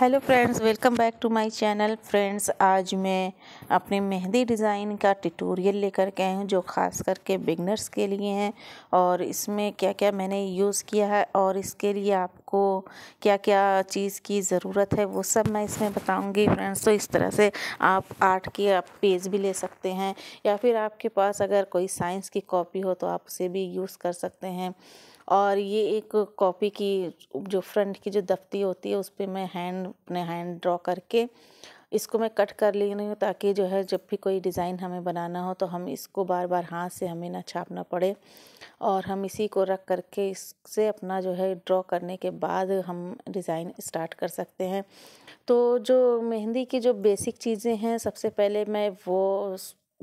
hello friends welcome back to my channel friends आज मैं अपने मेहंदी डिज़ाइन का ट्यूटोरियल लेकर के आई हूँ जो ख़ास करके बिगनर्स के लिए हैं और इसमें क्या क्या मैंने यूज़ किया है और इसके लिए आपको क्या क्या चीज़ की ज़रूरत है वो सब मैं इसमें बताऊँगी फ्रेंड्स तो इस तरह से आप आर्ट के पेज भी ले सकते हैं या फिर आपके पास अगर कोई साइंस की कॉपी हो तो आप उसे भी यूज़ कर सकते हैं और ये एक कॉपी की जो फ्रंट की जो दफ्ती होती है उस पर मैं हैंड अपने हैंड ड्रॉ करके इसको मैं कट कर ले रही हूँ ताकि जो है जब भी कोई डिज़ाइन हमें बनाना हो तो हम इसको बार बार हाथ से हमें ना छापना पड़े और हम इसी को रख करके इससे अपना जो है ड्रॉ करने के बाद हम डिज़ाइन स्टार्ट कर सकते हैं तो जो मेहंदी की जो बेसिक चीज़ें हैं सबसे पहले मैं वो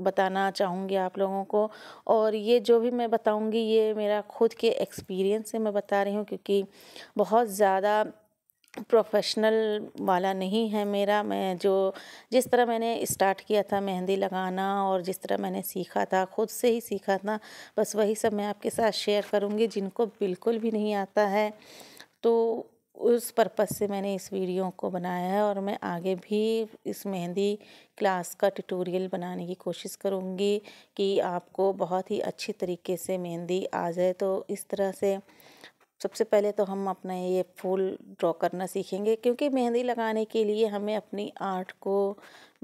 बताना चाहूँगी आप लोगों को और ये जो भी मैं बताऊँगी ये मेरा खुद के एक्सपीरियंस से मैं बता रही हूँ क्योंकि बहुत ज़्यादा प्रोफेशनल वाला नहीं है मेरा मैं जो जिस तरह मैंने स्टार्ट किया था मेहंदी लगाना और जिस तरह मैंने सीखा था खुद से ही सीखा था बस वही सब मैं आपके साथ शेयर करूँगी जिनको बिल्कुल भी नहीं आता है तो उस पर्पज़ से मैंने इस वीडियो को बनाया है और मैं आगे भी इस मेहंदी क्लास का ट्यूटोरियल बनाने की कोशिश करूँगी कि आपको बहुत ही अच्छी तरीके से मेहंदी आ जाए तो इस तरह से सबसे पहले तो हम अपना ये फूल ड्रॉ करना सीखेंगे क्योंकि मेहंदी लगाने के लिए हमें अपनी आर्ट को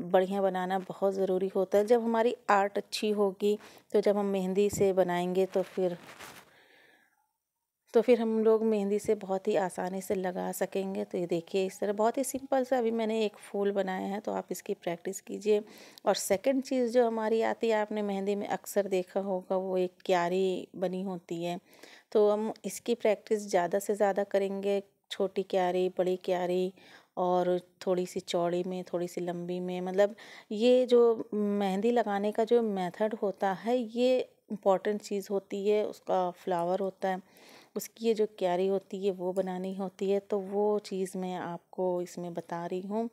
बढ़िया बनाना बहुत ज़रूरी होता है जब हमारी आर्ट अच्छी होगी तो जब हम मेहंदी से बनाएंगे तो फिर तो फिर हम लोग मेहंदी से बहुत ही आसानी से लगा सकेंगे तो ये देखिए इस तरह बहुत ही सिंपल सा अभी मैंने एक फूल बनाया है तो आप इसकी प्रैक्टिस कीजिए और सेकंड चीज़ जो हमारी आती है आपने मेहंदी में अक्सर देखा होगा वो एक क्यारी बनी होती है तो हम इसकी प्रैक्टिस ज़्यादा से ज़्यादा करेंगे छोटी क्यारी बड़ी क्यारी और थोड़ी सी चौड़ी में थोड़ी सी लंबी में मतलब ये जो मेहंदी लगाने का जो मेथड होता है ये इम्पॉर्टेंट चीज़ होती है उसका फ्लावर होता है उसकी ये जो क्यारी होती है वो बनानी होती है तो वो चीज़ मैं आपको इसमें बता रही हूँ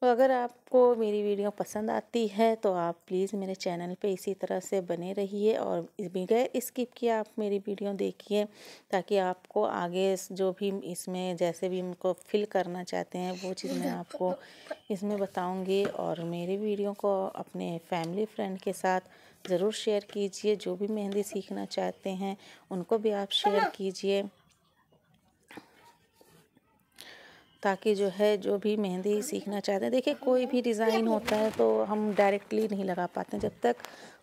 तो अगर आपको मेरी वीडियो पसंद आती है तो आप प्लीज़ मेरे चैनल पे इसी तरह से बने रहिए और बगैर स्किप किए आप मेरी वीडियो देखिए ताकि आपको आगे जो भी इसमें जैसे भी उनको फिल करना चाहते हैं वो चीज़ मैं आपको इसमें बताऊंगी और मेरी वीडियो को अपने फैमिली फ्रेंड के साथ ज़रूर शेयर कीजिए जो भी मेहंदी सीखना चाहते हैं उनको भी आप शेयर कीजिए ताकि जो है जो भी मेहंदी सीखना चाहते हैं देखिए कोई भी डिज़ाइन होता है तो हम डायरेक्टली नहीं लगा पाते जब तक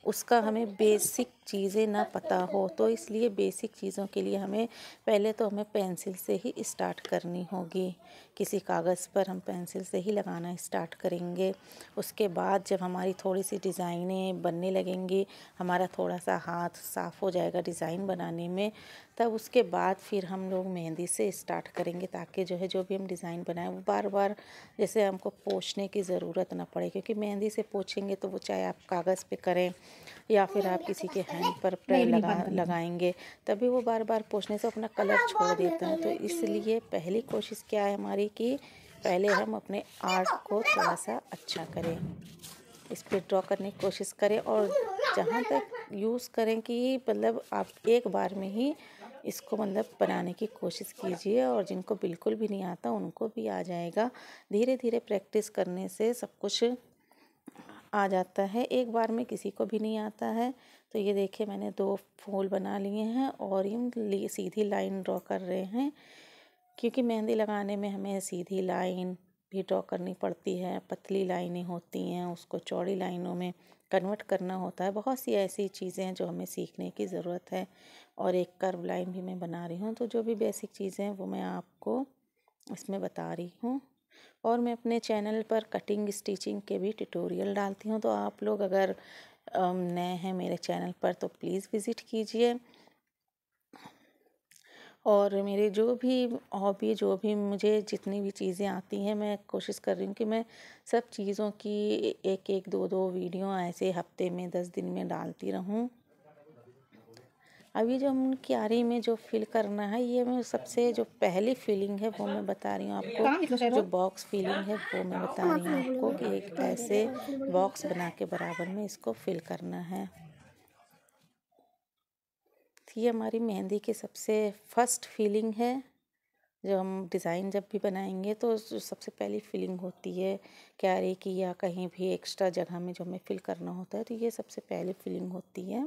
उसका हमें बेसिक चीज़ें ना पता हो तो इसलिए बेसिक चीज़ों के लिए हमें पहले तो हमें पेंसिल से ही स्टार्ट करनी होगी किसी कागज़ पर हम पेंसिल से ही लगाना स्टार्ट करेंगे उसके बाद जब हमारी थोड़ी सी डिज़ाइनें बनने लगेंगी हमारा थोड़ा सा हाथ साफ़ हो जाएगा डिज़ाइन बनाने में तब उसके बाद फिर हम लोग मेहंदी से स्टार्ट करेंगे ताकि जो है जो भी हम डिज़ाइन बनाएं वो बार बार जैसे हमको पोछने की ज़रूरत ना पड़े क्योंकि मेहंदी से पोछेंगे तो वो चाहे आप कागज़ पर करें या फिर आप किसी के हैंड पर पैर लगा लगाएंगे तभी वो बार बार पोछने से अपना कलर छोड़ देता है तो इसलिए पहली कोशिश क्या है हमारी कि पहले हम अपने आर्ट को थोड़ा सा अच्छा करें इस पर ड्रॉ करने की कोशिश करें और जहाँ तक यूज़ करें कि मतलब आप एक बार में ही इसको मतलब बनाने की कोशिश कीजिए और जिनको बिल्कुल भी नहीं आता उनको भी आ जाएगा धीरे धीरे प्रैक्टिस करने से सब कुछ आ जाता है एक बार में किसी को भी नहीं आता है तो ये देखिए मैंने दो फूल बना लिए हैं और ये सीधी लाइन ड्रॉ कर रहे हैं क्योंकि मेहंदी लगाने में हमें सीधी लाइन भी ड्रॉ करनी पड़ती है पतली लाइनें होती हैं उसको चौड़ी लाइनों में कन्वर्ट करना होता है बहुत सी ऐसी चीज़ें हैं जो हमें सीखने की ज़रूरत है और एक कर्व लाइन भी मैं बना रही हूँ तो जो भी बेसिक चीज़ें हैं वो मैं आपको इसमें बता रही हूँ और मैं अपने चैनल पर कटिंग स्टिचिंग के भी ट्यूटोरियल डालती हूँ तो आप लोग अगर नए हैं मेरे चैनल पर तो प्लीज़ विज़िट कीजिए और मेरे जो भी हॉबी जो भी मुझे जितनी भी चीज़ें आती हैं मैं कोशिश कर रही हूँ कि मैं सब चीज़ों की एक एक दो दो वीडियो ऐसे हफ्ते में दस दिन में डालती रहूँ अभी जो हम क्यारी में जो फील करना है ये मैं सबसे जो पहली फीलिंग है वो मैं बता रही हूँ आपको जो बॉक्स फीलिंग है वो मैं बता रही हूँ आपको कि एक ऐसे बॉक्स बना के बराबर में इसको फिल करना है ये हमारी मेहंदी की सबसे फर्स्ट फीलिंग है जो हम डिज़ाइन जब भी बनाएंगे तो सबसे पहली फीलिंग होती है क्यारी की या कहीं भी एक्स्ट्रा जगह में जो हमें फिल करना होता है तो ये सबसे पहली फीलिंग होती है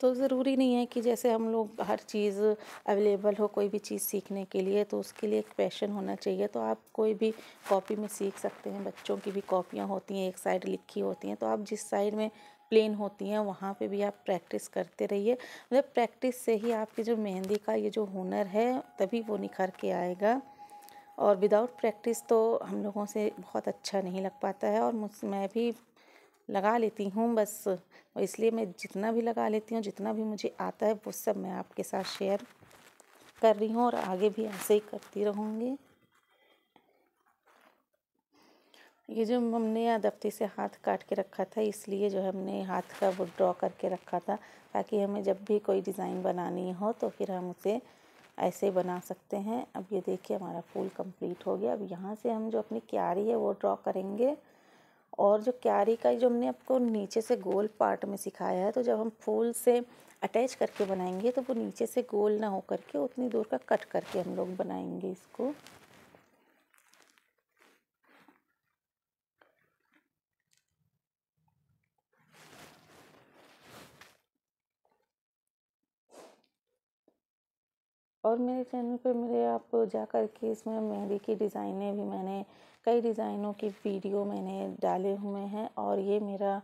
तो ज़रूरी नहीं है कि जैसे हम लोग हर चीज़ अवेलेबल हो कोई भी चीज़ सीखने के लिए तो उसके लिए एक पैशन होना चाहिए तो आप कोई भी कॉपी में सीख सकते हैं बच्चों की भी कॉपियाँ होती हैं एक साइड लिखी होती हैं तो आप जिस साइड में प्लेन होती हैं वहाँ पे भी आप प्रैक्टिस करते रहिए मतलब प्रैक्टिस से ही आपकी जो मेहंदी का ये जो हुनर है तभी वो निखर के आएगा और विदाउट प्रैक्टिस तो हम लोगों से बहुत अच्छा नहीं लग पाता है और मुझ मैं भी लगा लेती हूँ बस और इसलिए मैं जितना भी लगा लेती हूँ जितना भी मुझे आता है वो सब मैं आपके साथ शेयर कर रही हूँ और आगे भी ऐसे ही करती रहूँगी ये जो हमने दफ्ती से हाथ काट के रखा था इसलिए जो हमने हाथ का वो ड्रॉ करके रखा था ताकि हमें जब भी कोई डिज़ाइन बनानी हो तो फिर हम उसे ऐसे बना सकते हैं अब ये देखिए हमारा फूल कंप्लीट हो गया अब यहाँ से हम जो अपनी क्यारी है वो ड्रॉ करेंगे और जो क्यारी का जो हमने आपको नीचे से गोल पार्ट में सिखाया है तो जब हम फूल से अटैच करके बनाएंगे तो वो नीचे से गोल ना हो करके उतनी दूर का कट करके हम लोग बनाएंगे इसको और मेरे चैनल पे मेरे आप जा कर के इसमें मेहंदी की डिज़ाइनें भी मैंने कई डिज़ाइनों की वीडियो मैंने डाले हुए हैं और ये मेरा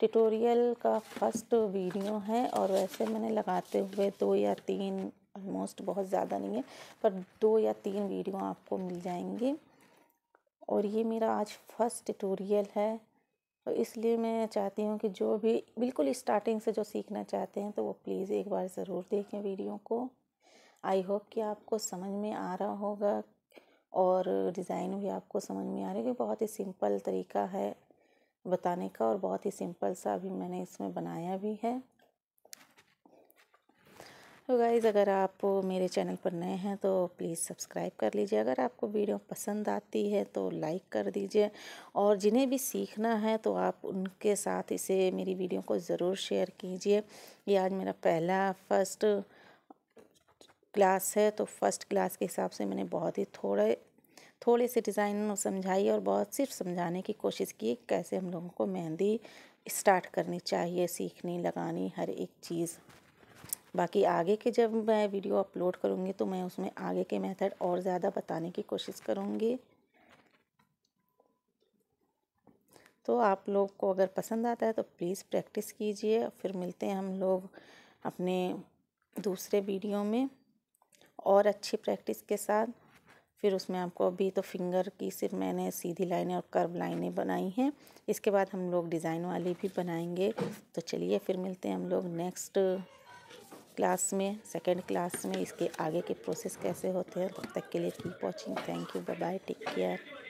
ट्यूटोरियल का फर्स्ट वीडियो है और वैसे मैंने लगाते हुए दो या तीन ऑलमोस्ट बहुत ज़्यादा नहीं है पर दो या तीन वीडियो आपको मिल जाएंगी और ये मेरा आज फर्स्ट ट्यूटोरियल है और तो इसलिए मैं चाहती हूँ कि जो भी बिल्कुल स्टार्टिंग से जो सीखना चाहते हैं तो वो प्लीज़ एक बार ज़रूर देखें वीडियो को आई होप कि आपको समझ में आ रहा होगा और डिज़ाइन भी आपको समझ में आ रही है बहुत ही सिंपल तरीका है बताने का और बहुत ही सिंपल सा अभी मैंने इसमें बनाया भी है तो गाइज़ अगर आप मेरे चैनल पर नए हैं तो प्लीज़ सब्सक्राइब कर लीजिए अगर आपको वीडियो पसंद आती है तो लाइक कर दीजिए और जिन्हें भी सीखना है तो आप उनके साथ इसे मेरी वीडियो को ज़रूर शेयर कीजिए ये आज मेरा पहला फर्स्ट क्लास है तो फर्स्ट क्लास के हिसाब से मैंने बहुत ही थोड़े थोड़े से डिज़ाइन समझाई और बहुत सिर्फ समझाने की कोशिश की कैसे हम लोगों को मेहंदी स्टार्ट करनी चाहिए सीखनी लगानी हर एक चीज़ बाकी आगे के जब मैं वीडियो अपलोड करूँगी तो मैं उसमें आगे के मेथड और ज़्यादा बताने की कोशिश करूँगी तो आप लोग को अगर पसंद आता है तो प्लीज़ प्रैक्टिस कीजिए फिर मिलते हैं हम लोग अपने दूसरे वीडियो में और अच्छी प्रैक्टिस के साथ फिर उसमें आपको अभी तो फिंगर की सिर्फ मैंने सीधी लाइनें और कर्व लाइनें बनाई हैं इसके बाद हम लोग डिज़ाइन वाली भी बनाएंगे तो चलिए फिर मिलते हैं हम लोग नेक्स्ट क्लास में सेकेंड क्लास में इसके आगे के प्रोसेस कैसे होते हैं तब तक के लिए keep watching thank you bye bye take care